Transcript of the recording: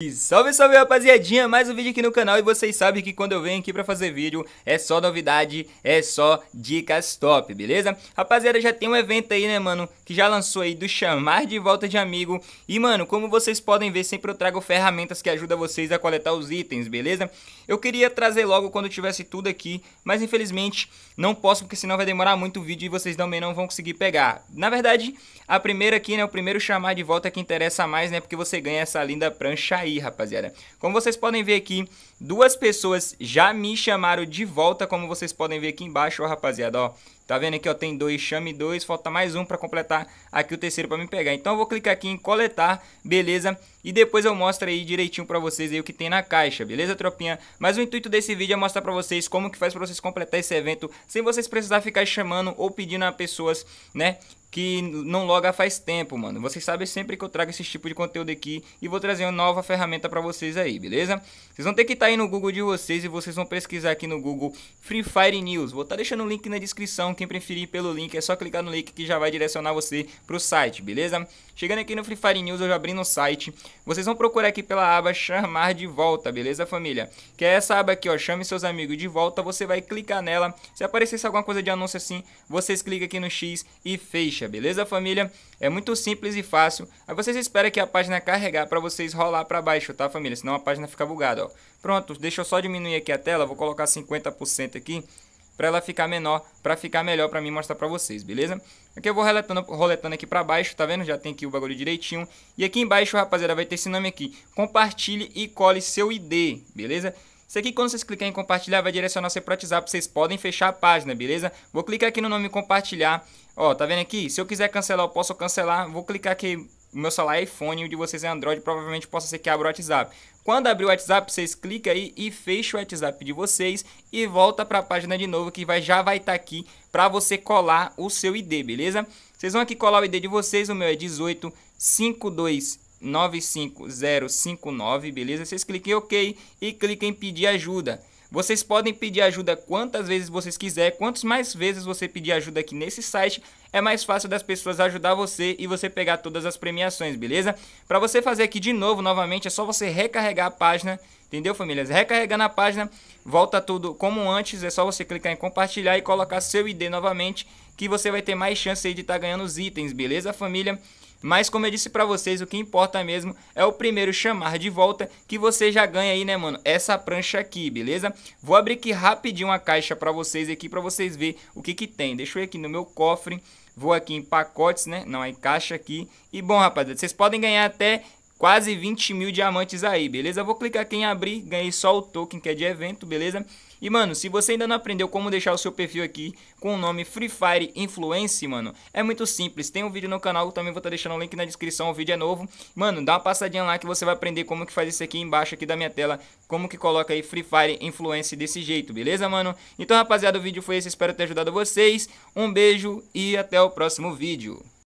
E salve, salve rapaziadinha, mais um vídeo aqui no canal e vocês sabem que quando eu venho aqui pra fazer vídeo é só novidade, é só dicas top, beleza? Rapaziada, já tem um evento aí, né, mano, que já lançou aí do Chamar de Volta de Amigo e, mano, como vocês podem ver, sempre eu trago ferramentas que ajudam vocês a coletar os itens, beleza? Eu queria trazer logo quando tivesse tudo aqui, mas infelizmente não posso porque senão vai demorar muito o vídeo e vocês também não vão conseguir pegar. Na verdade, a primeira aqui, né, o primeiro Chamar de Volta é que interessa mais, né, porque você ganha essa linda prancha aí aí, rapaziada. Como vocês podem ver aqui, duas pessoas já me chamaram de volta, como vocês podem ver aqui embaixo, ó, rapaziada, ó. Tá vendo aqui, ó, tem dois, chame dois, falta mais um para completar aqui o terceiro para me pegar. Então eu vou clicar aqui em coletar, beleza? E depois eu mostro aí direitinho para vocês aí o que tem na caixa, beleza, tropinha? Mas o intuito desse vídeo é mostrar para vocês como que faz para vocês completar esse evento sem vocês precisar ficar chamando ou pedindo a pessoas, né, que não loga faz tempo, mano. Vocês sabem sempre que eu trago esse tipo de conteúdo aqui e vou trazer uma nova ferramenta para vocês aí, beleza? Vocês vão ter que estar tá aí no Google de vocês e vocês vão pesquisar aqui no Google Free Fire News. Vou estar tá deixando o link na descrição quem preferir pelo link, é só clicar no link que já vai direcionar você para o site, beleza? Chegando aqui no Free Fire News, eu já abri no site. Vocês vão procurar aqui pela aba chamar de volta, beleza, família? Que é essa aba aqui, ó, chame seus amigos de volta, você vai clicar nela. Se aparecesse alguma coisa de anúncio assim, vocês clicam aqui no X e fecha, beleza, família? É muito simples e fácil. Aí vocês esperam que a página carregar para vocês rolar para baixo, tá, família? Senão a página fica bugada, ó. Pronto, deixa eu só diminuir aqui a tela, vou colocar 50% aqui para ela ficar menor, para ficar melhor para mim mostrar para vocês, beleza? Aqui eu vou roletando, roletando aqui para baixo, tá vendo? Já tem aqui o bagulho direitinho. E aqui embaixo, rapaziada, vai ter esse nome aqui. Compartilhe e cole seu ID, beleza? Isso aqui, quando vocês clicarem em compartilhar, vai direcionar você para o WhatsApp. Vocês podem fechar a página, beleza? Vou clicar aqui no nome compartilhar. Ó, tá vendo aqui? Se eu quiser cancelar, eu posso cancelar. Vou clicar aqui o meu celular é iPhone e o de vocês é Android, provavelmente possa ser que abra o WhatsApp. Quando abrir o WhatsApp, vocês clicam aí e fecha o WhatsApp de vocês e volta para a página de novo que vai, já vai estar tá aqui para você colar o seu ID, beleza? Vocês vão aqui colar o ID de vocês, o meu é 18 95059, beleza? Vocês cliquem em OK e cliquem em pedir ajuda. Vocês podem pedir ajuda quantas vezes vocês quiser, quantas mais vezes você pedir ajuda aqui nesse site, é mais fácil das pessoas ajudar você e você pegar todas as premiações, beleza? Para você fazer aqui de novo, novamente, é só você recarregar a página Entendeu, famílias? Recarregando a página, volta tudo como antes. É só você clicar em compartilhar e colocar seu ID novamente, que você vai ter mais chance de estar tá ganhando os itens, beleza, família? Mas como eu disse para vocês, o que importa mesmo é o primeiro chamar de volta que você já ganha aí, né, mano? Essa prancha aqui, beleza? Vou abrir aqui rapidinho a caixa para vocês aqui para vocês ver o que que tem. Deixa eu ir aqui no meu cofre. Vou aqui em pacotes, né? Não, é em caixa aqui. E bom, rapaziada, vocês podem ganhar até quase 20 mil diamantes aí, beleza? vou clicar aqui em abrir, ganhei só o token que é de evento, beleza? E, mano, se você ainda não aprendeu como deixar o seu perfil aqui com o nome Free Fire Influence, mano, é muito simples. Tem um vídeo no canal, também vou estar tá deixando o link na descrição, o vídeo é novo. Mano, dá uma passadinha lá que você vai aprender como que faz isso aqui embaixo aqui da minha tela, como que coloca aí Free Fire Influence desse jeito, beleza, mano? Então, rapaziada, o vídeo foi esse, espero ter ajudado vocês. Um beijo e até o próximo vídeo.